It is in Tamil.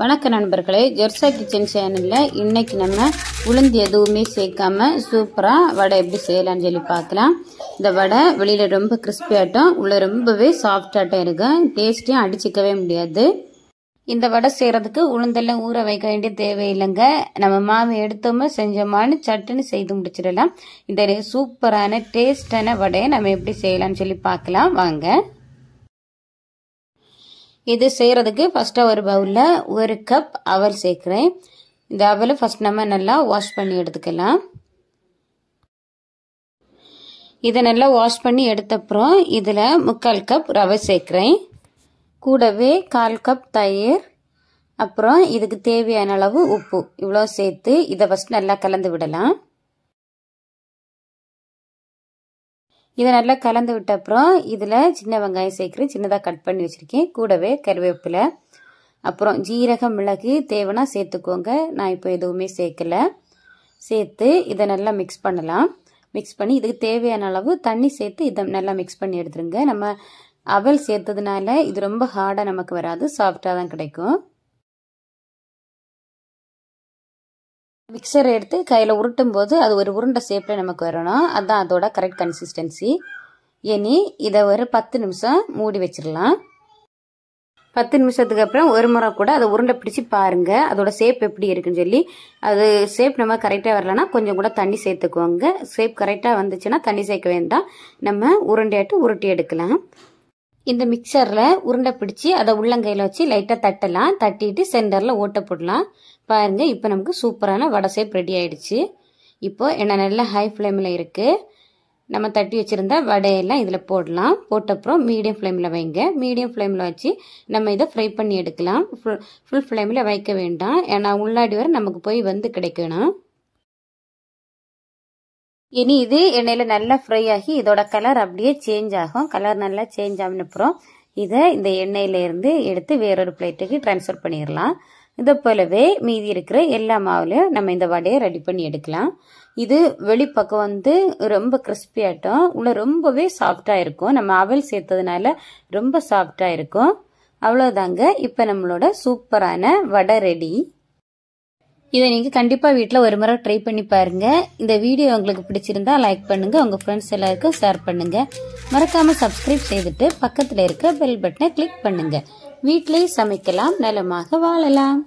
வணக்க நண்பர்களே ஜெர்சா கிச்சன் சேனலில் இன்றைக்கி நம்ம உளுந்து எதுவுமே சேர்க்காம சூப்பராக வடை எப்படி செய்யலான்னு சொல்லி பார்க்கலாம் இந்த வடை வெளியில் ரொம்ப கிறிஸ்பியாட்டம் உள்ளே ரொம்பவே சாஃப்டாட்டம் இருக்கும் டேஸ்ட்டையும் அடிச்சிக்கவே முடியாது இந்த வடை செய்கிறதுக்கு உளுந்தெல்லாம் ஊற வைக்க வேண்டிய தேவையில்லைங்க நம்ம மாவு எடுத்தோமா செஞ்சோமான்னு சட்டுன்னு செய்து முடிச்சிடலாம் இந்த சூப்பரான டேஸ்டான வடையை நம்ம எப்படி செய்யலாம்னு சொல்லி பார்க்கலாம் வாங்க இது செய்கிறதுக்கு ஃபஸ்ட்டாக ஒரு பவுலில் ஒரு கப் அவல் சேர்க்குறேன் இந்த அவல் ஃபஸ்ட் நம்ம நல்லா வாஷ் பண்ணி எடுத்துக்கலாம் இதை நல்லா வாஷ் பண்ணி எடுத்தப்புறம் இதில் முக்கால் கப் ரவை சேர்க்குறேன் கூடவே கால் கப் தயிர் அப்புறம் இதுக்கு தேவையான அளவு உப்பு இவ்வளோ சேர்த்து இதை ஃபஸ்ட் நல்லா கலந்து விடலாம் இதை நல்லா கலந்து விட்ட அப்புறம் இதில் சின்ன வெங்காயம் சேர்க்குறேன் சின்னதாக கட் பண்ணி வச்சுருக்கேன் கூடவே கருவேப்பில் அப்புறம் ஜீரகம் மிளகு தேவைன்னா சேர்த்துக்கோங்க நான் இப்போ எதுவுமே சேர்க்கலை சேர்த்து இதை நல்லா மிக்ஸ் பண்ணலாம் மிக்ஸ் பண்ணி இதுக்கு தேவையான அளவு தண்ணி சேர்த்து இதை நல்லா மிக்ஸ் பண்ணி எடுத்துருங்க நம்ம அவல் சேர்த்ததுனால இது ரொம்ப ஹார்டாக நமக்கு வராது சாஃப்டாக தான் கிடைக்கும் மிக்சர் எடுத்து கையில் உருட்டும் போது அது ஒரு உருண்டை ஷேப்பில் நமக்கு வரணும் அதுதான் அதோட கரெக்ட் கன்சிஸ்டன்சி இனி இதை ஒரு பத்து நிமிஷம் மூடி வச்சிடலாம் பத்து நிமிஷத்துக்கு அப்புறம் ஒரு முறை கூட அதை உருண்டை பிடிச்சி பாருங்கள் அதோட ஷேப் எப்படி இருக்குன்னு சொல்லி அது ஷேப் நம்ம கரெக்டாக வரலன்னா கொஞ்சம் கூட தண்ணி சேர்த்துக்குவாங்க ஷேப் கரெக்டாக வந்துச்சுன்னா தண்ணி சேர்க்க வேண்டாம் நம்ம உருண்டையாட்டு உருட்டி எடுக்கலாம் இந்த மிக்சரில் உருண்டை பிடிச்சி அதை உள்ளங்கையில் வச்சு லைட்டாக தட்டலாம் தட்டிட்டு சென்டரில் ஓட்ட போடலாம் பாருங்கள் இப்போ நமக்கு சூப்பரான வடை சேப் ரெடி ஆகிடுச்சு இப்போ என்ன நல்லா ஹை ஃப்ளேமில் இருக்குது நம்ம தட்டி வச்சுருந்தா வடையெல்லாம் இதில் போடலாம் போட்டப்புறம் மீடியம் ஃப்ளேமில் வைங்க மீடியம் ஃப்ளேமில் வச்சு நம்ம இதை ஃப்ரை பண்ணி எடுக்கலாம் ஃபுல் ஃபுல் ஃப்ளேமில் வைக்க வேண்டாம் ஏன்னா உள்ளாடி வரை நமக்கு போய் வந்து கிடைக்கணும் இனி இது எண்ணெயில் நல்லா ஃப்ரை ஆகி இதோட கலர் அப்படியே சேஞ்ச் ஆகும் கலர் நல்லா சேஞ்ச் ஆகினப்புறம் அப்புறம் இதை இந்த எண்ணெயிலேருந்து எடுத்து வேறொரு பிளேட்டுக்கு ட்ரான்ஸ்ஃபர் பண்ணிடலாம் இதை போலவே மீதி இருக்கிற எல்லா மாவுலையும் நம்ம இந்த வடையை ரெடி பண்ணி எடுக்கலாம் இது வெளிப்பக்கம் வந்து ரொம்ப கிறிஸ்பியாட்டும் உள்ள ரொம்பவே சாஃப்டாக இருக்கும் நம்ம அவல் சேர்த்ததுனால ரொம்ப சாஃப்டாக இருக்கும் அவ்வளோதாங்க இப்போ நம்மளோட சூப்பரான வடை ரெடி இதை நீங்கள் கண்டிப்பாக வீட்டில் ஒரு முறை ட்ரை பண்ணி பாருங்கள் இந்த வீடியோ உங்களுக்கு பிடிச்சிருந்தா லைக் பண்ணுங்கள் உங்கள் ஃப்ரெண்ட்ஸ் எல்லாருக்கும் ஷேர் பண்ணுங்கள் மறக்காமல் சப்ஸ்கிரைப் செய்துட்டு பக்கத்தில் இருக்க பெல் பட்டனை கிளிக் பண்ணுங்கள் வீட்டிலே சமைக்கலாம் நலமாக வாழலாம்